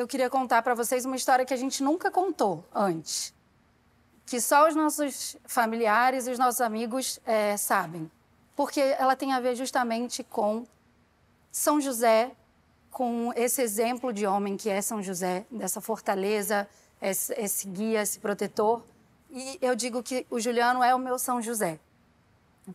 eu queria contar para vocês uma história que a gente nunca contou antes, que só os nossos familiares e os nossos amigos é, sabem, porque ela tem a ver justamente com São José, com esse exemplo de homem que é São José, dessa fortaleza, esse, esse guia, esse protetor. E eu digo que o Juliano é o meu São José,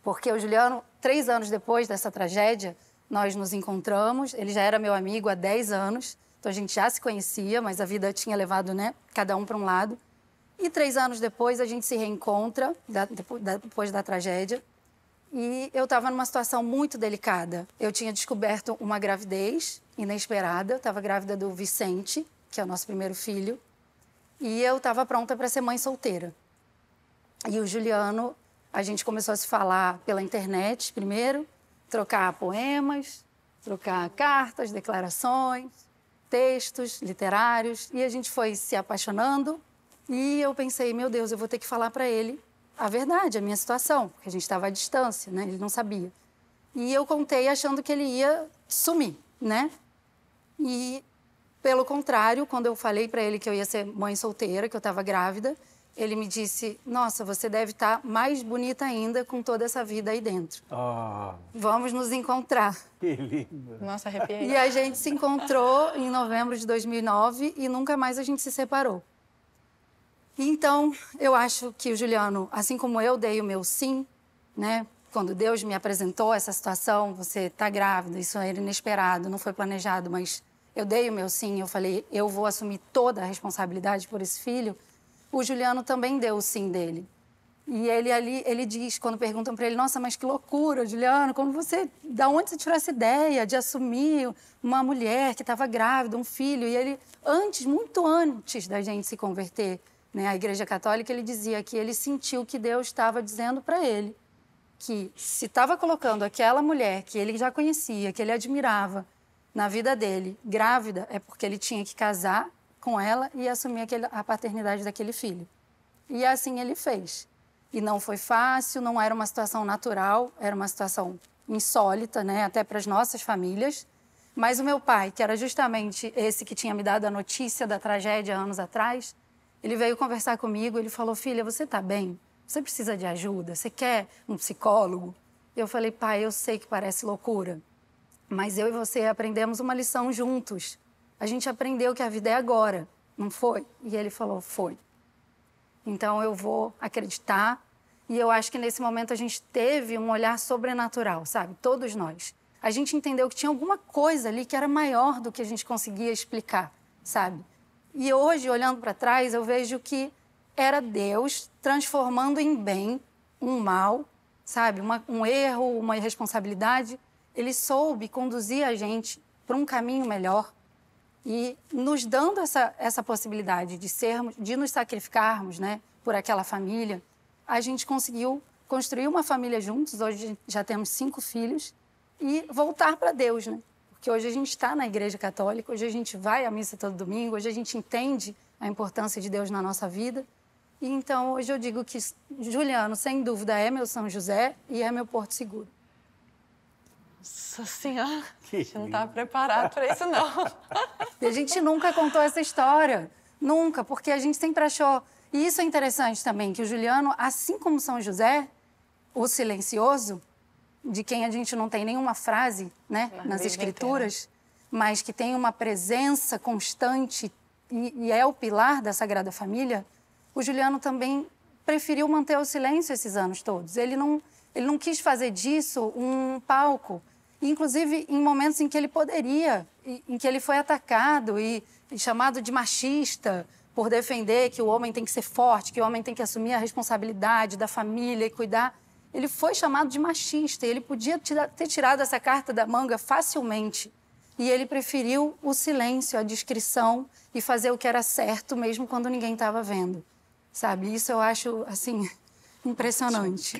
porque o Juliano, três anos depois dessa tragédia, nós nos encontramos. Ele já era meu amigo há 10 anos. Então a gente já se conhecia, mas a vida tinha levado, né, cada um para um lado. E três anos depois a gente se reencontra, depois da tragédia. E eu estava numa situação muito delicada. Eu tinha descoberto uma gravidez inesperada. Eu estava grávida do Vicente, que é o nosso primeiro filho. E eu estava pronta para ser mãe solteira. E o Juliano, a gente começou a se falar pela internet primeiro, trocar poemas, trocar cartas, declarações textos literários e a gente foi se apaixonando. E eu pensei, meu Deus, eu vou ter que falar para ele a verdade, a minha situação, porque a gente estava à distância, né? Ele não sabia. E eu contei achando que ele ia sumir, né? E pelo contrário, quando eu falei para ele que eu ia ser mãe solteira, que eu estava grávida, ele me disse: Nossa, você deve estar tá mais bonita ainda com toda essa vida aí dentro. Oh. Vamos nos encontrar. Que lindo. Nossa, arrepiei. E a gente se encontrou em novembro de 2009 e nunca mais a gente se separou. Então, eu acho que o Juliano, assim como eu dei o meu sim, né? Quando Deus me apresentou essa situação, você está grávida, isso era inesperado, não foi planejado, mas eu dei o meu sim, eu falei, eu vou assumir toda a responsabilidade por esse filho o Juliano também deu o sim dele. E ele ali, ele diz, quando perguntam para ele, nossa, mas que loucura, Juliano, como você, da onde você tirou essa ideia de assumir uma mulher que estava grávida, um filho? E ele, antes, muito antes da gente se converter né, à Igreja Católica, ele dizia que ele sentiu que Deus estava dizendo para ele que se estava colocando aquela mulher que ele já conhecia, que ele admirava na vida dele, grávida, é porque ele tinha que casar com ela e assumir aquele, a paternidade daquele filho. E assim ele fez. E não foi fácil, não era uma situação natural, era uma situação insólita, né, até para as nossas famílias. Mas o meu pai, que era justamente esse que tinha me dado a notícia da tragédia anos atrás, ele veio conversar comigo, ele falou: "Filha, você está bem? Você precisa de ajuda? Você quer um psicólogo?" Eu falei: "Pai, eu sei que parece loucura, mas eu e você aprendemos uma lição juntos a gente aprendeu que a vida é agora, não foi? E ele falou: foi. Então eu vou acreditar. E eu acho que nesse momento a gente teve um olhar sobrenatural, sabe? Todos nós. A gente entendeu que tinha alguma coisa ali que era maior do que a gente conseguia explicar, sabe? E hoje, olhando para trás, eu vejo que era Deus transformando em bem um mal, sabe? Uma, um erro, uma irresponsabilidade. Ele soube conduzir a gente para um caminho melhor e nos dando essa, essa possibilidade de sermos, de nos sacrificarmos, né, por aquela família, a gente conseguiu construir uma família juntos. Hoje já temos cinco filhos e voltar para Deus, né? Porque hoje a gente está na Igreja Católica, hoje a gente vai à missa todo domingo, hoje a gente entende a importância de Deus na nossa vida. E então hoje eu digo que Juliano, sem dúvida, é meu São José e é meu porto seguro. Nossa senhora, que a gente não estava preparado para isso, não. E a gente nunca contou essa história. Nunca, porque a gente sempre achou. E isso é interessante também, que o Juliano, assim como São José, o silencioso, de quem a gente não tem nenhuma frase né, Na é, nas escrituras, inteira. Né? mas que tem uma presença constante e, e é o pilar da Sagrada Família, o Juliano também preferiu manter o silêncio esses anos todos. Ele não, ele não quis fazer disso um palco inclusive em momentos em que ele poderia, em que ele foi atacado e, e chamado de machista por defender que o homem tem que ser forte, que o homem tem que assumir a responsabilidade da família e cuidar. Ele foi chamado de machista e ele podia ter tirado essa carta da manga facilmente. E ele preferiu o silêncio, a discrição e fazer o que era certo mesmo quando ninguém estava vendo. Sabe? Isso eu acho assim impressionante.